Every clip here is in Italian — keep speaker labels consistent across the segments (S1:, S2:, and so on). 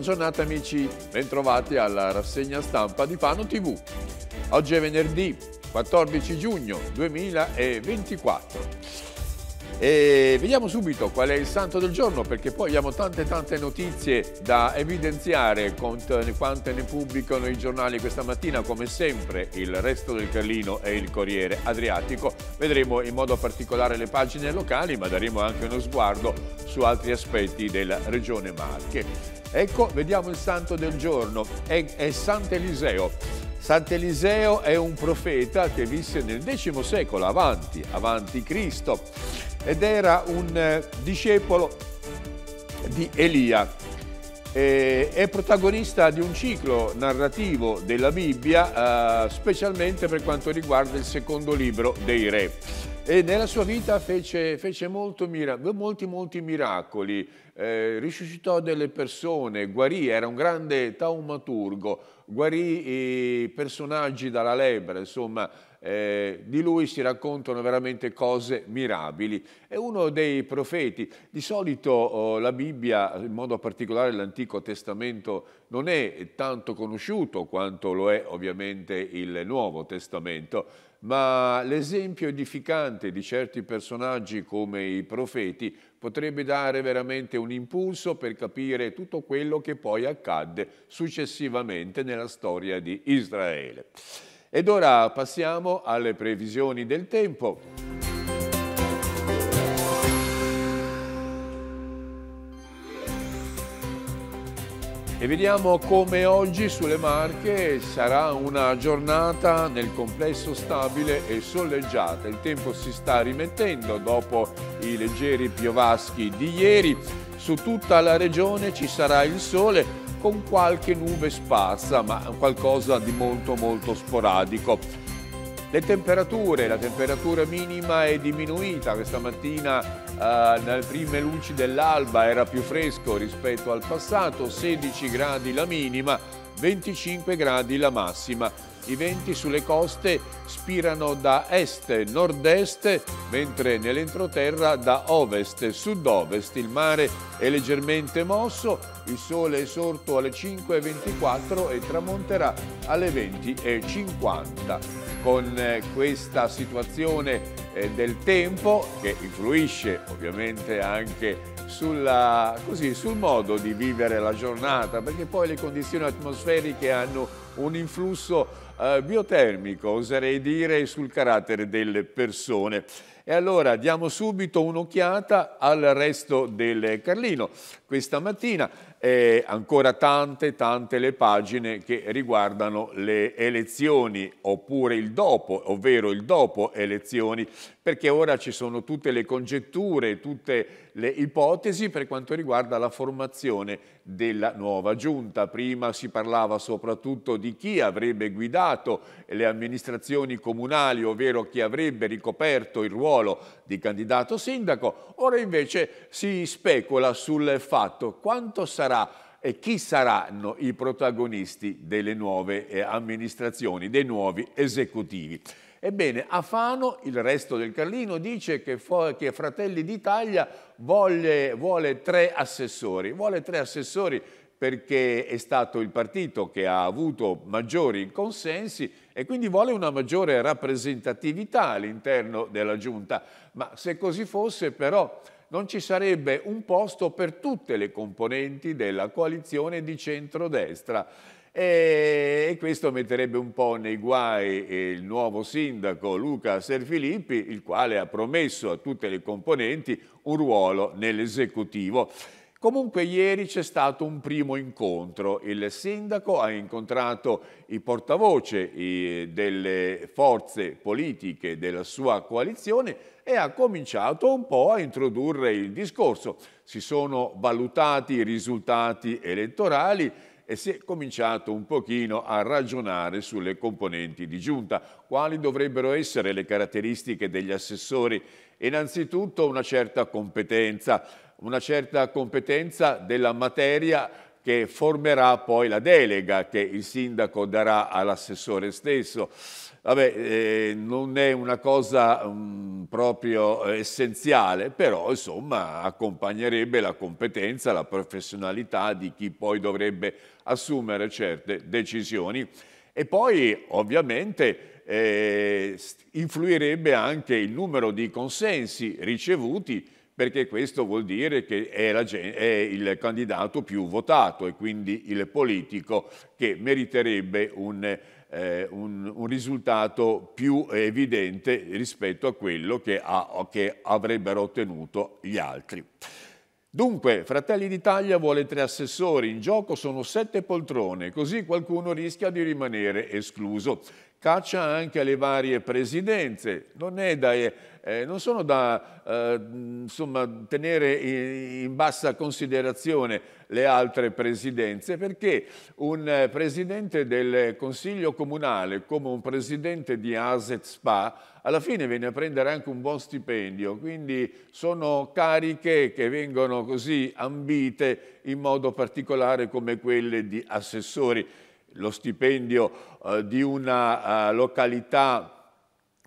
S1: giornata amici, bentrovati alla rassegna stampa di Fano TV. Oggi è venerdì 14 giugno 2024. E vediamo subito qual è il santo del giorno perché poi abbiamo tante tante notizie da evidenziare quante ne pubblicano i giornali questa mattina come sempre il resto del Carlino e il Corriere Adriatico vedremo in modo particolare le pagine locali ma daremo anche uno sguardo su altri aspetti della regione Marche Ecco, vediamo il santo del giorno, è, è Sant'Eliseo. Sant'Eliseo è un profeta che visse nel X secolo avanti, avanti Cristo, ed era un eh, discepolo di Elia. è protagonista di un ciclo narrativo della Bibbia, eh, specialmente per quanto riguarda il secondo libro dei Re. E nella sua vita fece, fece molto, molti, molti miracoli, eh, risuscitò delle persone, guarì, era un grande taumaturgo, guarì i personaggi dalla lebbra, insomma eh, di lui si raccontano veramente cose mirabili. È uno dei profeti. Di solito oh, la Bibbia, in modo particolare l'Antico Testamento, non è tanto conosciuto quanto lo è ovviamente il Nuovo Testamento, ma l'esempio edificante di certi personaggi come i profeti potrebbe dare veramente un impulso per capire tutto quello che poi accadde successivamente nella storia di Israele. Ed ora passiamo alle previsioni del tempo. E vediamo come oggi sulle Marche sarà una giornata nel complesso stabile e soleggiata. Il tempo si sta rimettendo dopo i leggeri piovaschi di ieri. Su tutta la regione ci sarà il sole con qualche nube sparsa, ma qualcosa di molto molto sporadico. Le temperature, la temperatura minima è diminuita, questa mattina eh, nelle prime luci dell'alba era più fresco rispetto al passato, 16 gradi la minima, 25 gradi la massima. I venti sulle coste spirano da est, nord-est, mentre nell'entroterra da ovest, sud-ovest. Il mare è leggermente mosso, il sole è sorto alle 5.24 e tramonterà alle 20.50. Con eh, questa situazione eh, del tempo, che influisce ovviamente anche sulla, così, sul modo di vivere la giornata, perché poi le condizioni atmosferiche hanno un influsso eh, biotermico, oserei dire, sul carattere delle persone. E allora diamo subito un'occhiata al resto del Carlino. Questa mattina eh, ancora tante, tante le pagine che riguardano le elezioni oppure il dopo, ovvero il dopo elezioni, perché ora ci sono tutte le congetture, tutte le ipotesi per quanto riguarda la formazione della nuova giunta. Prima si parlava soprattutto di chi avrebbe guidato le amministrazioni comunali, ovvero chi avrebbe ricoperto il ruolo ruolo di candidato sindaco, ora invece si specula sul fatto quanto sarà e chi saranno i protagonisti delle nuove eh, amministrazioni, dei nuovi esecutivi. Ebbene, a Fano il resto del Carlino dice che, che Fratelli d'Italia vuole, vuole tre assessori, vuole tre assessori perché è stato il partito che ha avuto maggiori consensi e quindi vuole una maggiore rappresentatività all'interno della Giunta. Ma se così fosse però non ci sarebbe un posto per tutte le componenti della coalizione di centrodestra e questo metterebbe un po' nei guai eh, il nuovo sindaco Luca Serfilippi, il quale ha promesso a tutte le componenti un ruolo nell'esecutivo. Comunque ieri c'è stato un primo incontro, il sindaco ha incontrato i portavoce delle forze politiche della sua coalizione e ha cominciato un po' a introdurre il discorso. Si sono valutati i risultati elettorali e si è cominciato un pochino a ragionare sulle componenti di giunta. Quali dovrebbero essere le caratteristiche degli assessori? Innanzitutto una certa competenza, una certa competenza della materia che formerà poi la delega che il sindaco darà all'assessore stesso. Vabbè, eh, non è una cosa mh, mm, proprio eh, essenziale, però insomma accompagnerebbe la competenza, la professionalità di chi poi dovrebbe assumere certe decisioni. E poi ovviamente eh, influirebbe anche il numero di consensi ricevuti perché questo vuol dire che è, la, è, il candidato più votato e quindi il politico che meriterebbe un, eh, un, un risultato più evidente rispetto a quello che, ha, che avrebbero ottenuto gli altri. Dunque, Fratelli d'Italia vuole tre assessori, in gioco sono sette poltrone, così qualcuno rischia di rimanere escluso. Caccia anche alle varie presidenze, non è da eh, eh, non sono da eh, insomma, tenere in bassa considerazione le altre presidenze perché un presidente del Consiglio Comunale come un presidente di ASET SPA alla fine viene a prendere anche un buon stipendio, quindi sono cariche che vengono così ambite in modo particolare come quelle di assessori. Lo stipendio eh, di una eh, località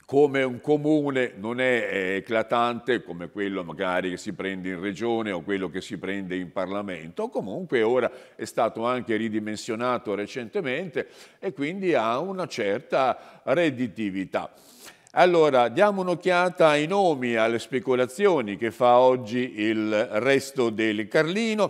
S1: come un comune non è eh, eclatante come quello magari che si prende in regione o quello che si prende in Parlamento, comunque ora è stato anche ridimensionato recentemente e quindi ha una certa redditività. Allora, diamo un'occhiata ai nomi, alle speculazioni che fa oggi il resto del Carlino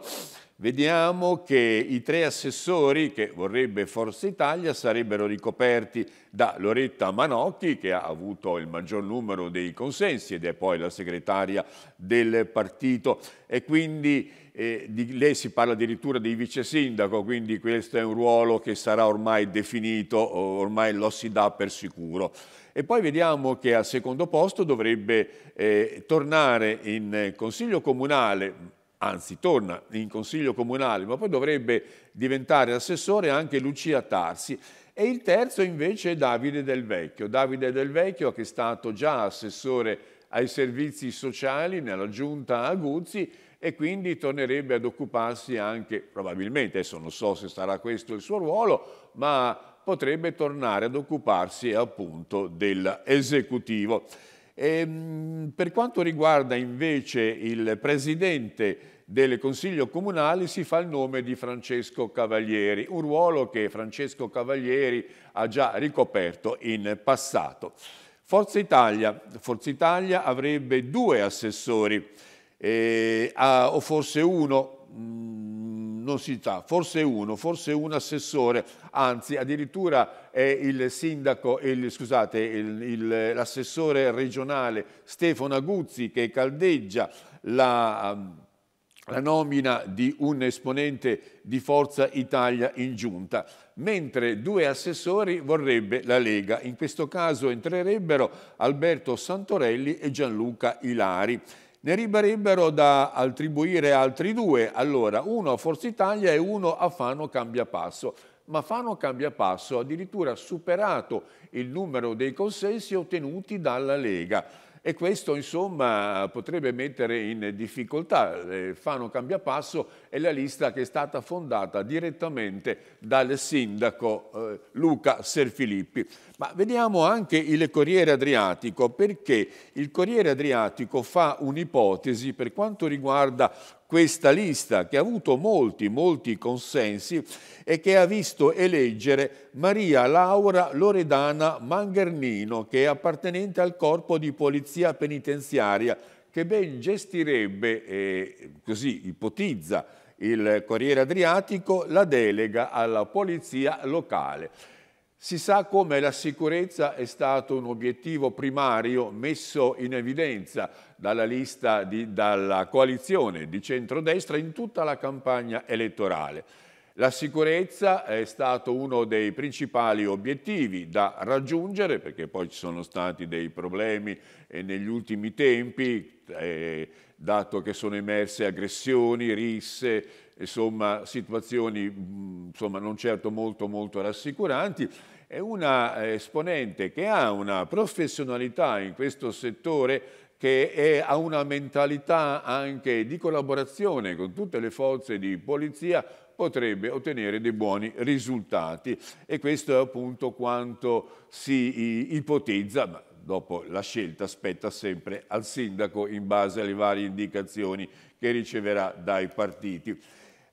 S1: vediamo che i tre assessori che vorrebbe Forza Italia sarebbero ricoperti da Loretta Manocchi che ha avuto il maggior numero dei consensi ed è poi la segretaria del partito e quindi eh, di, lei si parla addirittura di vice sindaco, quindi questo è un ruolo che sarà ormai definito, ormai lo si dà per sicuro. E poi vediamo che al secondo posto dovrebbe eh, tornare in eh, Consiglio Comunale anzi torna in consiglio comunale, ma poi dovrebbe diventare assessore anche Lucia Tarsi. E il terzo invece è Davide Del Vecchio. Davide Del Vecchio che è stato già assessore ai servizi sociali nella giunta Aguzzi e quindi tornerebbe ad occuparsi anche, probabilmente, adesso non so se sarà questo il suo ruolo, ma potrebbe tornare ad occuparsi appunto dell'esecutivo. Ehm, per quanto riguarda invece il presidente del Consiglio Comunale si fa il nome di Francesco Cavalieri, un ruolo che Francesco Cavalieri ha già ricoperto in passato. Forza Italia, Forza Italia avrebbe due assessori, eh, a, o forse uno, mh, mm, non si sa, forse uno, forse un assessore, anzi addirittura è il sindaco, il, scusate, l'assessore regionale Stefano Aguzzi che caldeggia la... Mh, mm, la nomina di un esponente di Forza Italia in giunta, mentre due assessori vorrebbe la Lega. In questo caso entrerebbero Alberto Santorelli e Gianluca Ilari. Ne rimarrebbero da attribuire altri due, allora uno a Forza Italia e uno a Fano Cambia Passo ma Fano Cambia Passo ha addirittura superato il numero dei consensi ottenuti dalla Lega e questo insomma potrebbe mettere in difficoltà eh, Fano Cambia Passo è la lista che è stata fondata direttamente dal sindaco eh, Luca Serfilippi. Ma vediamo anche il Corriere Adriatico, perché il Corriere Adriatico fa un'ipotesi per quanto riguarda questa lista che ha avuto molti, molti consensi e che ha visto eleggere Maria Laura Loredana Manghernino, che è appartenente al corpo di polizia penitenziaria, che ben gestirebbe, eh, così ipotizza il Corriere Adriatico, la delega alla polizia locale. Si sa come la sicurezza è stato un obiettivo primario messo in evidenza dalla, di, dalla coalizione di centrodestra in tutta la campagna elettorale. La sicurezza è stato uno dei principali obiettivi da raggiungere, perché poi ci sono stati dei problemi eh, negli ultimi tempi, eh, dato che sono emerse aggressioni, risse, insomma situazioni mm, insomma, non certo molto, molto rassicuranti è una eh, esponente che ha una professionalità in questo settore che è, ha una mentalità anche di collaborazione con tutte le forze di polizia, potrebbe ottenere dei buoni risultati. E questo è appunto quanto si ipotizza, ma dopo la scelta spetta sempre al sindaco in base alle varie indicazioni che riceverà dai partiti.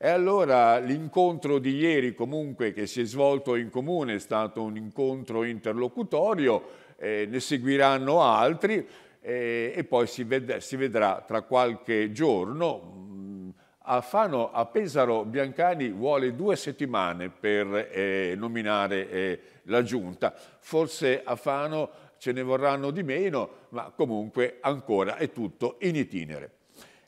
S1: E allora l'incontro di ieri comunque che si è svolto in comune è stato un incontro interlocutorio, eh, ne seguiranno altri eh, e poi si, ved si, vedrà tra qualche giorno. Mm, a, Fano, a Pesaro Biancani vuole due settimane per eh, nominare eh, la giunta, forse a Fano ce ne vorranno di meno, ma comunque ancora è tutto in itinere.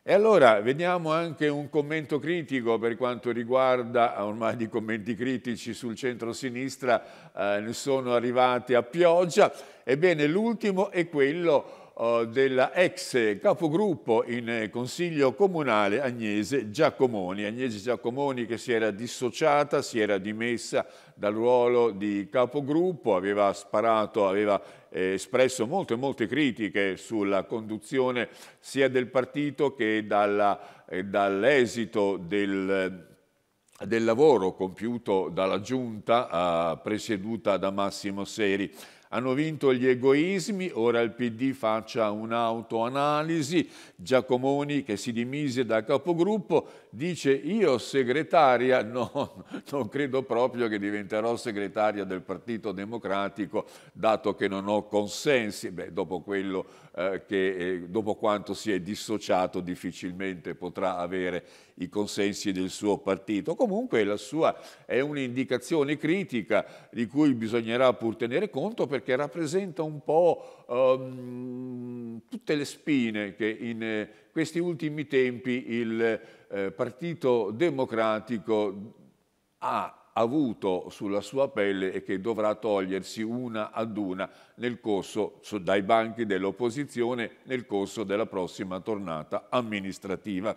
S1: E allora vediamo anche un commento critico per quanto riguarda, ah, ormai di commenti critici sul centro-sinistra eh, ne sono arrivati a pioggia, ebbene l'ultimo è quello eh, della ex capogruppo in eh, consiglio comunale Agnese Giacomoni. Agnese Giacomoni che si era dissociata, si era dimessa dal ruolo di capogruppo, aveva sparato, aveva eh, espresso molte, molte critiche sulla conduzione sia del partito che eh, dall'esito del, del lavoro compiuto dalla giunta eh, presieduta da Massimo Seri. Hanno vinto gli egoismi, ora il PD faccia un'autoanalisi, Giacomoni che si dimise da capogruppo dice io segretaria, no, non credo proprio che diventerò segretaria del Partito Democratico dato che non ho consensi, Beh, dopo, quello, eh, che, eh, dopo quanto si è dissociato difficilmente potrà avere i consensi del suo partito. Comunque la sua è un'indicazione critica di cui bisognerà pur tenere conto perché rappresenta un po' ehm, tutte le spine che in eh, questi ultimi tempi il eh, Partito Democratico ha avuto sulla sua pelle e che dovrà togliersi una ad una nel corso, dai banchi dell'opposizione nel corso della prossima tornata amministrativa.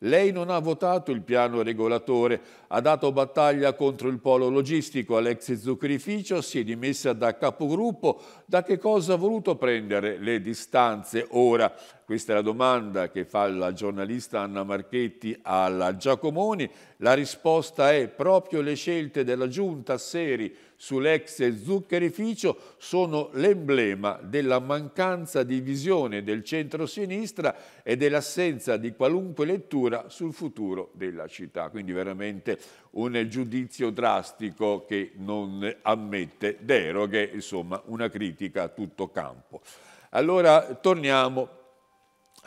S1: Lei non ha votato il piano regolatore, ha dato battaglia contro il polo logistico all'ex zucrificio, si è dimessa da capogruppo. Da che cosa ha voluto prendere le distanze ora? Questa è la domanda che fa la giornalista Anna Marchetti alla Giacomoni. La risposta è proprio le scelte della Giunta Seri sull'ex zuccherificio sono l'emblema della mancanza di visione del centro-sinistra e dell'assenza di qualunque lettura sul futuro della città. Quindi veramente un giudizio drastico che non ammette deroghe, insomma una critica a tutto campo. Allora torniamo,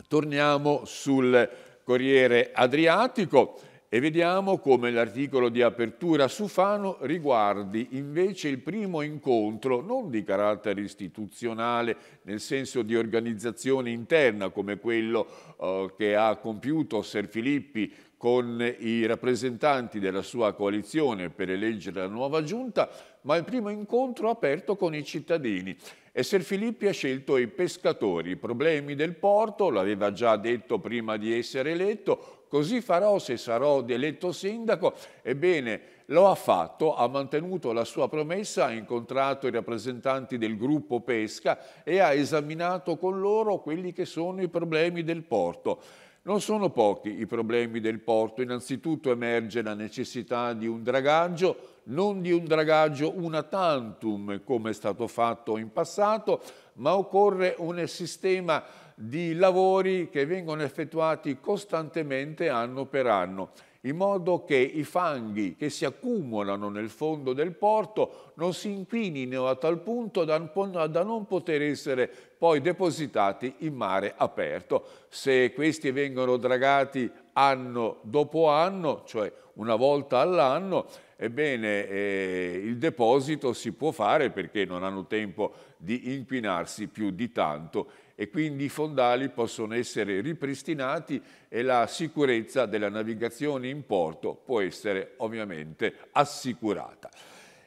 S1: torniamo sul Corriere Adriatico e vediamo come l'articolo di apertura su Fano riguardi invece il primo incontro, non di carattere istituzionale, nel senso di organizzazione interna come quello eh, che ha compiuto Ser Filippi con i rappresentanti della sua coalizione per eleggere la nuova giunta, ma il primo incontro aperto con i cittadini. E Ser Filippi ha scelto i pescatori, i problemi del porto, l'aveva già detto prima di essere eletto, così farò se sarò eletto sindaco. Ebbene, lo ha fatto, ha mantenuto la sua promessa, ha incontrato i rappresentanti del gruppo pesca e ha esaminato con loro quelli che sono i problemi del porto. Non sono pochi i problemi del porto, innanzitutto emerge la necessità di un dragaggio, non di un dragaggio una tantum come è stato fatto in passato, ma occorre un sistema di lavori che vengono effettuati costantemente anno per anno in modo che i fanghi che si accumulano nel fondo del porto non si inquinino a tal punto da, non poter essere poi depositati in mare aperto. Se questi vengono dragati anno dopo anno, cioè una volta all'anno, ebbene eh, il deposito si può fare perché non hanno tempo di inquinarsi più di tanto e quindi i fondali possono essere ripristinati e la sicurezza della navigazione in porto può essere ovviamente assicurata.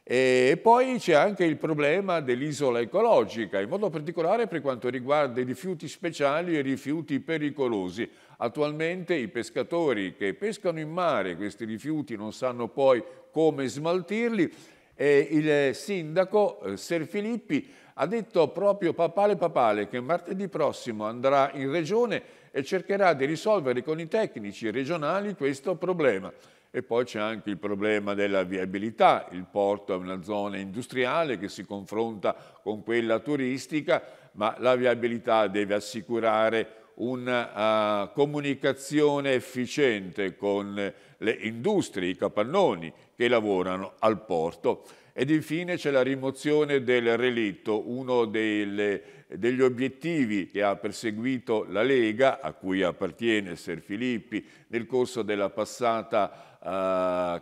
S1: E poi c'è anche il problema dell'isola ecologica, in modo particolare per quanto riguarda i rifiuti speciali e i rifiuti pericolosi. Attualmente i pescatori che pescano in mare questi rifiuti non sanno poi come smaltirli e il sindaco eh, Ser Filippi ha detto proprio Papale Papale che martedì prossimo andrà in regione e cercherà di risolvere con i tecnici regionali questo problema. E poi c'è anche il problema della viabilità, il porto è una zona industriale che si confronta con quella turistica, ma la viabilità deve assicurare una uh, comunicazione efficiente con le industrie, i capannoni, che lavorano al porto. Ed infine c'è la rimozione del relitto, uno delle degli obiettivi che ha perseguito la Lega, a cui appartiene Ser Filippi, nel corso della passata,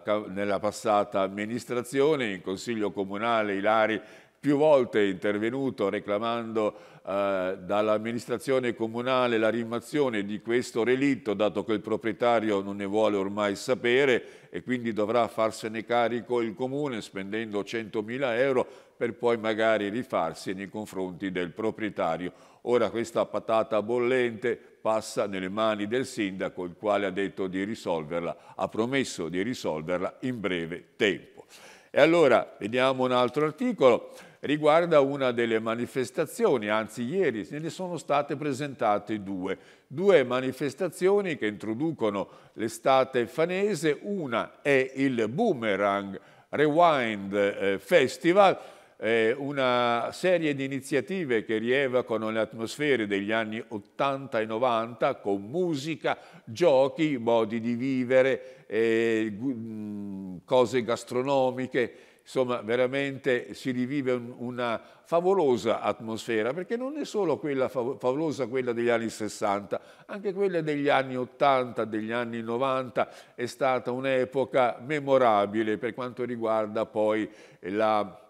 S1: eh, nella passata amministrazione, in Consiglio Comunale Ilari più volte intervenuto reclamando eh, dall'amministrazione comunale la rimazione di questo relitto, dato che il proprietario non ne vuole ormai sapere e quindi dovrà farsene carico il comune spendendo 100.000 euro per poi magari rifarsi nei confronti del proprietario. Ora questa patata bollente passa nelle mani del sindaco, il quale ha detto di risolverla, ha promesso di risolverla in breve tempo. E allora vediamo un altro articolo, riguarda una delle manifestazioni, anzi ieri se ne sono state presentate due, due manifestazioni che introducono l'estate fanese, una è il Boomerang Rewind eh, Festival, eh, una serie di iniziative che rievocano le atmosfere degli anni 80 e 90 con musica, giochi, modi di vivere, eh, cose gastronomiche, insomma veramente si rivive una favolosa atmosfera, perché non è solo quella favolosa quella degli anni 60, anche quella degli anni 80, degli anni 90 è stata un'epoca memorabile per quanto riguarda poi la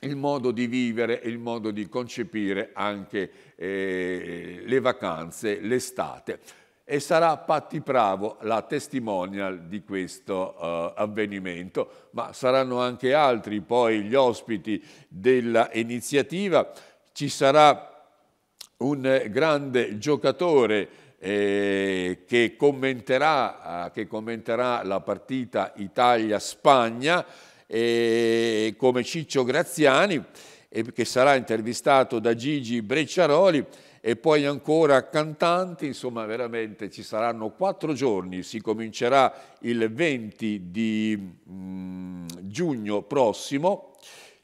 S1: il modo di vivere e il modo di concepire anche eh, le vacanze, l'estate. E sarà Patti Pravo la testimonial di questo eh, avvenimento, ma saranno anche altri poi gli ospiti dell'iniziativa. Ci sarà un grande giocatore eh, che, commenterà, che, commenterà, la partita Italia-Spagna, eh, come Ciccio Graziani, eh, che sarà intervistato da Gigi Brecciaroli, e poi ancora cantanti, insomma veramente ci saranno quattro giorni, si comincerà il 20 di mh, mm, giugno prossimo,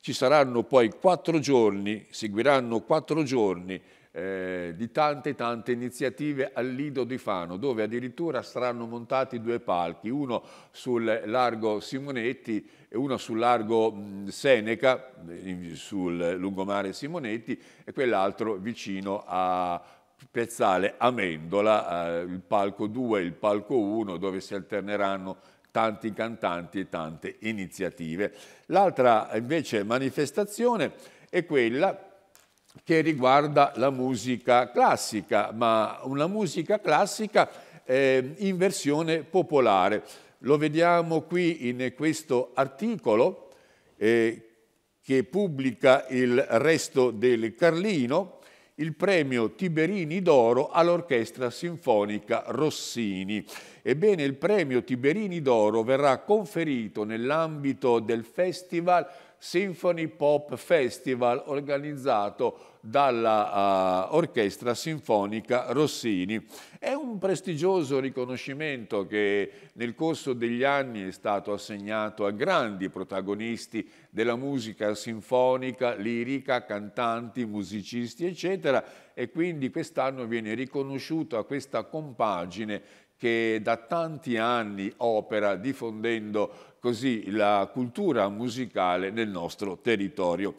S1: ci saranno poi quattro giorni, seguiranno quattro giorni eh, di tante tante iniziative al Lido di Fano, dove addirittura saranno montati due palchi, uno sul largo Simonetti e uno sul largo Seneca, sul lungomare Simonetti, e quell'altro vicino a Piazzale Amendola, eh, il palco 2 e il palco 1, dove si alterneranno tanti cantanti e tante iniziative. L'altra invece manifestazione è quella che riguarda la musica classica, ma una musica classica eh, in versione popolare. Lo vediamo qui in questo articolo eh, che pubblica il resto del Carlino, il premio Tiberini d'Oro all'Orchestra Sinfonica Rossini. Ebbene, il premio Tiberini d'Oro verrà conferito nell'ambito del Festival Symphony Pop Festival organizzato dall'Orchestra eh, uh, Sinfonica Rossini. È un prestigioso riconoscimento che nel corso degli anni è stato assegnato a grandi protagonisti della musica sinfonica, lirica, cantanti, musicisti, eccetera, e quindi quest'anno viene riconosciuto a questa compagine che da tanti anni opera diffondendo così la cultura musicale nel nostro territorio.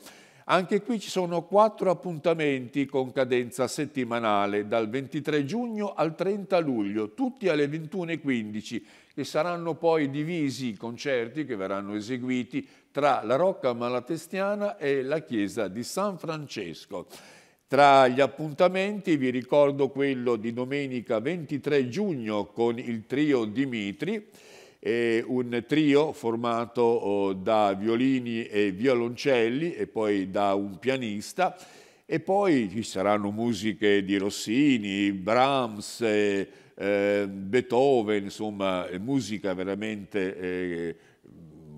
S1: Anche qui ci sono quattro appuntamenti con cadenza settimanale dal 23 giugno al 30 luglio, tutti alle 21.15 e saranno poi divisi i concerti che verranno eseguiti tra la Rocca Malatestiana e la Chiesa di San Francesco. Tra gli appuntamenti vi ricordo quello di domenica 23 giugno con il trio Dimitri, è un trio formato oh, da violini e violoncelli e poi da un pianista e poi ci saranno musiche di Rossini, Brahms, eh, eh Beethoven, insomma eh, musica veramente eh,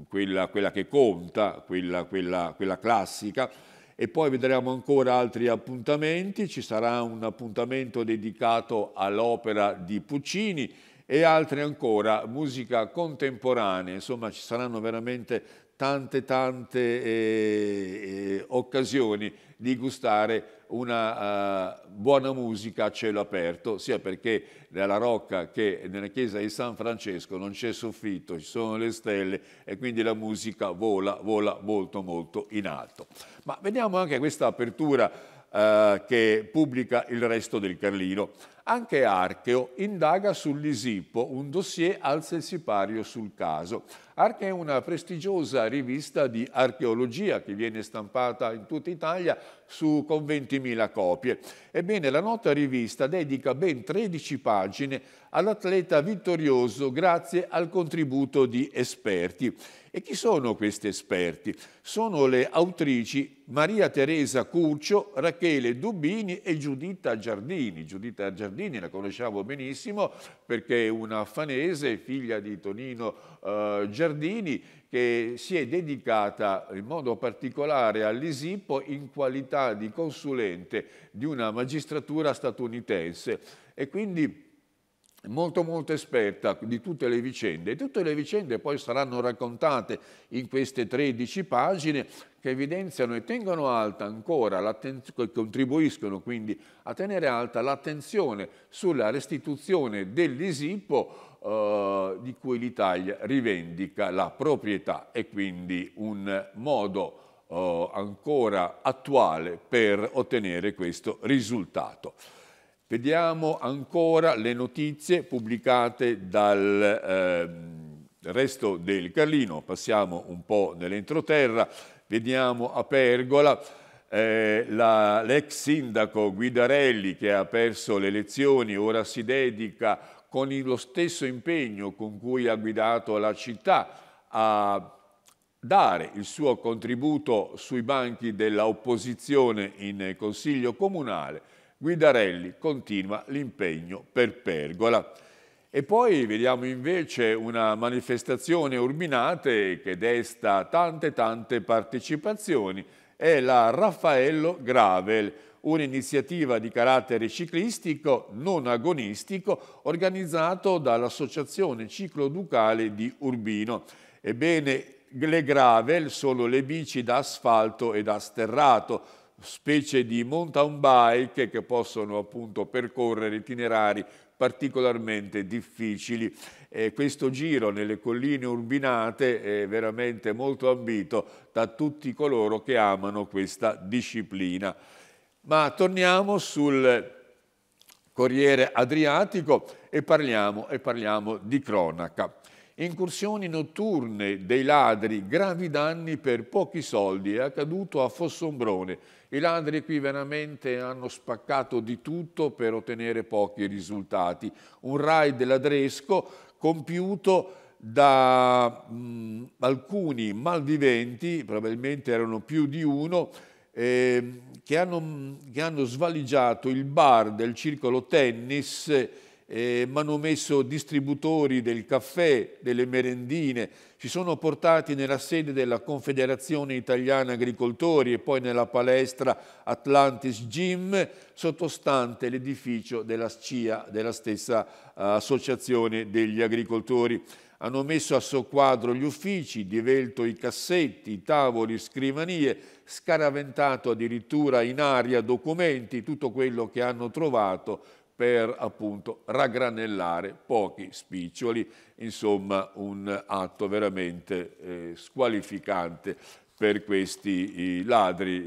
S1: quella, quella, che conta, quella, quella, quella classica e poi vedremo ancora altri appuntamenti, ci sarà un appuntamento dedicato all'opera di Puccini e altre ancora, musica contemporanea, insomma ci saranno veramente tante tante eh, eh occasioni di gustare una uh, buona musica a cielo aperto, sia perché nella Rocca che nella chiesa di San Francesco non c'è soffitto, ci sono le stelle e quindi la musica vola, vola molto molto in alto. Ma vediamo anche questa apertura uh, che pubblica il resto del Carlino. Anche Archeo indaga sull'Isipo, un dossier alza il sipario sul caso. Archeo è una prestigiosa rivista di archeologia che viene stampata in tutta Italia su, con 20.000 copie. Ebbene, la nota rivista dedica ben 13 pagine all'atleta vittorioso grazie al contributo di esperti. E chi sono questi esperti? Sono le autrici Maria Teresa Curcio, Rachele Dubini e Giuditta Giardini. Giuditta Giardini Giannini, la conosciamo benissimo perché è una fanese, figlia di Tonino eh, Giardini, che si è dedicata in modo particolare all'Isippo in qualità di consulente di una magistratura statunitense e quindi molto molto esperta di tutte le vicende e tutte le vicende poi saranno raccontate in queste 13 pagine che evidenziano e tengono alta ancora, l'attenzione, contribuiscono quindi a tenere alta l'attenzione sulla restituzione dell'Isippo eh, di cui l'Italia rivendica la proprietà e quindi un modo eh, ancora attuale per ottenere questo risultato. Vediamo ancora le notizie pubblicate dal eh, resto del Carlino, passiamo un po' nell'entroterra, Vediamo a Pergola eh, la, l'ex sindaco Guidarelli che ha perso le elezioni, ora si dedica con lo stesso impegno con cui ha guidato la città a dare il suo contributo sui banchi dell'opposizione in Consiglio Comunale. Guidarelli continua l'impegno per Pergola. E poi vediamo invece una manifestazione Urbinate che desta tante tante partecipazioni, è la Raffaello Gravel, un'iniziativa di carattere ciclistico non agonistico organizzato dall'Associazione Ciclo Ducale di Urbino. Ebbene, le gravel sono le bici da asfalto e da sterrato, specie di mountain bike che possono appunto percorrere itinerari particolarmente difficili. Eh, questo giro nelle colline urbinate è veramente molto ambito da tutti coloro che amano questa disciplina. Ma torniamo sul Corriere Adriatico e parliamo, e parliamo di cronaca. Incursioni notturne dei ladri, gravi danni per pochi soldi, è accaduto a Fossombrone. I ladri qui veramente hanno spaccato di tutto per ottenere pochi risultati. Un raid ladresco compiuto da mh, mm, alcuni malviventi, probabilmente erano più di uno, eh, che, hanno, che, hanno, svaligiato il bar del circolo tennis eh, mi hanno messo distributori del caffè, delle merendine, ci sono portati nella sede della Confederazione Italiana Agricoltori e poi nella palestra Atlantis Gym, sottostante l'edificio della SCIA, della stessa eh, Associazione degli Agricoltori. Hanno messo a soquadro gli uffici, divelto i cassetti, i tavoli, scrivanie, scaraventato addirittura in aria documenti, tutto quello che hanno trovato per appunto raggranellare pochi spiccioli, insomma un atto veramente eh, squalificante per questi ladri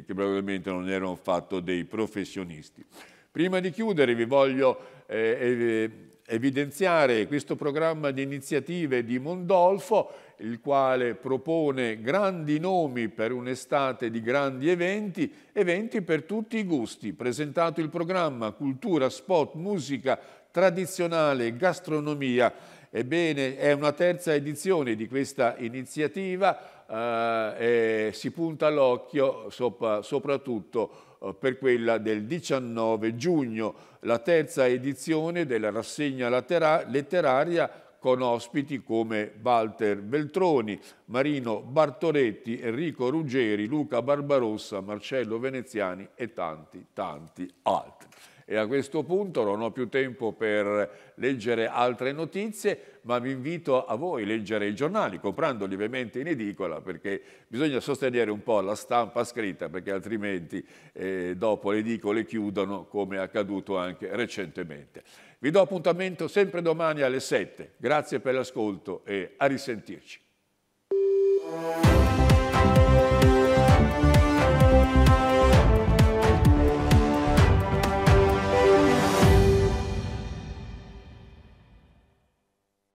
S1: eh, che probabilmente non erano affatto dei professionisti. Prima di chiudere vi voglio eh, evidenziare questo programma di iniziative di Mondolfo il quale propone grandi nomi per un'estate di grandi eventi, eventi per tutti i gusti, presentato il programma cultura, spot, musica, tradizionale, gastronomia. Ebbene, è una terza edizione di questa iniziativa eh, e si punta l'occhio sopra, soprattutto eh, per quella del 19 giugno, la terza edizione della rassegna letteraria con ospiti come Walter Veltroni, Marino Bartoletti, Enrico Ruggeri, Luca Barbarossa, Marcello Veneziani e tanti, tanti altri. E a questo punto non ho più tempo per leggere altre notizie, ma vi invito a voi a leggere i giornali, comprandoli ovviamente in edicola, perché bisogna sostenere un po' la stampa scritta, perché altrimenti eh, dopo le edicole chiudono, come è accaduto anche recentemente. Vi do appuntamento sempre domani alle 7. Grazie per l'ascolto e a risentirci.